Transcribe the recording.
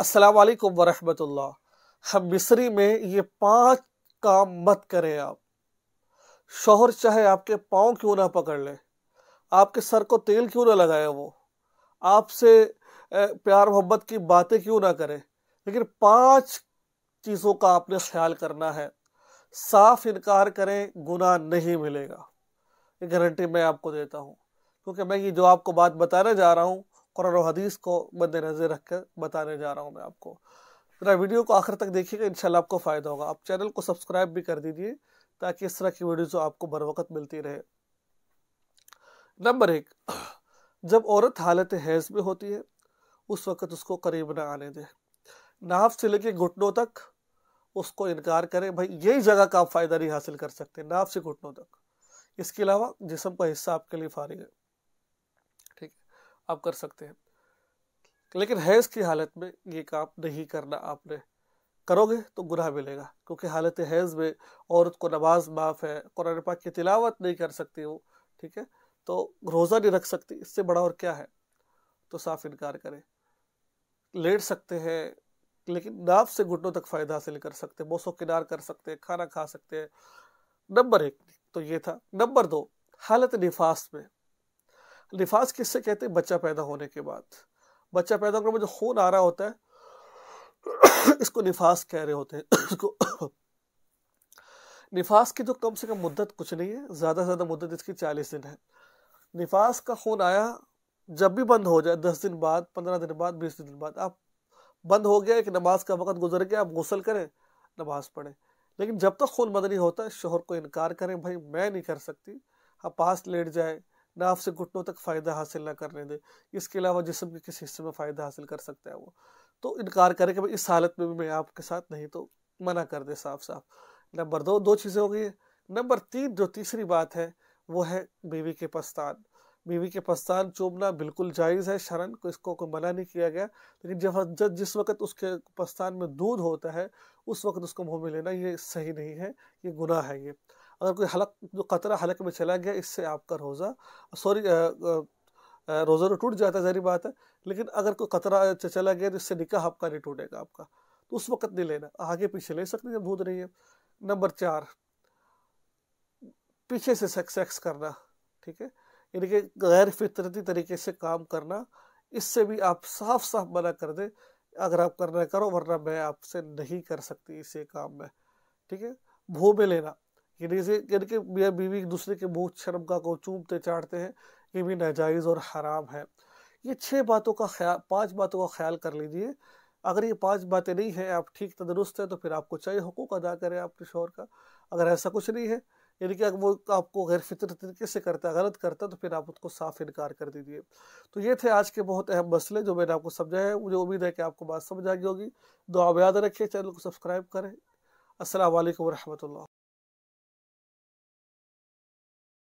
असलकम वरहमतुल्ला हम मिस्री में ये पांच काम मत करें आप शोहर चाहे आपके पाँव क्यों ना पकड़ ले आपके सर को तेल क्यों ना लगाए वो आपसे प्यार मोहब्बत की बातें क्यों ना करें लेकिन पांच चीज़ों का आपने ख्याल करना है साफ इनकार करें गुनाह नहीं मिलेगा ये गारंटी मैं आपको देता हूँ क्योंकि मैं ये जो आपको बात बताने जा रहा हूँ कुरान हदीस को मद्दनजर रख कर बताने जा रहा हूँ मैं आपको मेरा वीडियो को आखिर तक देखिएगा इंशाल्लाह आपको फ़ायदा होगा आप चैनल को सब्सक्राइब भी कर दीजिए ताकि इस तरह की वीडियो आपको बर वक्त मिलती रहे नंबर एक जब औरत हालत हैज़ में होती है उस वक़्त उसको करीब ना आने दें नाफ से लेके घुटनों तक उसको इनकार करें भाई यही जगह का आप फ़ायदा नहीं हासिल कर सकते नाफ से घुटनों तक इसके अलावा जिसम का हिस्सा आपके लिए फारिग है आप कर सकते हैं लेकिन हैज़ की हालत में ये काम नहीं करना आपने करोगे तो गुनाह मिलेगा क्योंकि हालत हैज़ में औरत को नमाज माफ़ है कुरान पाक की तिलावत नहीं कर सकती वो ठीक है तो रोज़ा नहीं रख सकती इससे बड़ा और क्या है तो साफ इनकार करें लेट सकते हैं लेकिन नाप से घुटनों तक फ़ायदा हासिल कर सकते हैं बोसो किनार कर सकते हैं खाना खा सकते हैं नंबर एक तो ये था नंबर दो हालत निफास में लिफाज किससे कहते हैं बच्चा पैदा होने के बाद बच्चा पैदा होने बाद जो खून आ रहा होता है इसको निफास कह रहे होते हैं इसको निफास की जो तो कम से कम मुद्दत कुछ नहीं है ज़्यादा से ज़्यादा मुद्दत इसकी चालीस दिन है निफास का खून आया जब भी बंद हो जाए दस दिन बाद पंद्रह दिन बाद बीस दिन बाद आप बंद हो गया एक नमाज का वक़्त गुजर गया आप गसल करें नमाज पढ़ें लेकिन जब तक खून बंद नहीं होता शोहर को इनकार करें भाई मैं नहीं कर सकती आप पास लेट जाए ना आपसे घुटनों तक फ़ायदा हासिल ना करने दे इसके अलावा जिसम के किस हिस्से में फ़ायदा हासिल कर सकता है वो तो इनकार करें कि भाई इस हालत में भी मैं आपके साथ नहीं तो मना कर दे साफ साफ नंबर दो दो चीज़ें हो गई नंबर तीन जो तीसरी बात है वो है बीवी के पस्तान बीवी के पस्तान चूमना बिल्कुल जायज़ है शरण को इसको कोई मना नहीं किया गया लेकिन जब जिस वक्त उसके पस्तान में दूध होता है उस वक्त उसको मुँह में लेना ये सही नहीं है ये गुनाह है ये अगर कोई हलक जो कतरा हलक में चला गया इससे आपका रोज़ा सॉरी रोज़ा तो टूट जाता है जहरी बात है लेकिन अगर कोई कतरा चला गया तो इससे निकाह आपका नहीं टूटेगा आपका तो उस वक्त नहीं लेना आगे पीछे ले सकते जब भूत नहीं है नंबर चार पीछे से सेक्स सेक्स करना ठीक है यानी कि गैर फितरती तरीके से काम करना इससे भी आप साफ साफ मना कर दें अगर आप करना करो वरना मैं आपसे नहीं कर सकती इसे काम में ठीक है भू में लेना कि मियाँ बीवी एक दूसरे के मुँह शर्मगा को चूमते चाटते हैं ये भी नाजायज़ और हराम है ये छः बातों का ख्याल पाँच बातों का ख्याल कर लीजिए अगर ये पाँच बातें नहीं हैं आप ठीक तंदरुस्त हैं तो फिर आपको चाहिए हकूक अदा करें आपके शोर का अगर ऐसा कुछ नहीं है यानी कि अगर वो आपको गैर फितर तरीके से करता है गलत करता है तो फिर आप उसको साफ इनकार कर दीजिए तो ये थे आज के बहुत अहम मसले जो मैंने आपको समझाया है मुझे उम्मीद है कि आपको बात समझ आ गई होगी दो आप याद रखिए चैनल को सब्सक्राइब करें असल वरहमल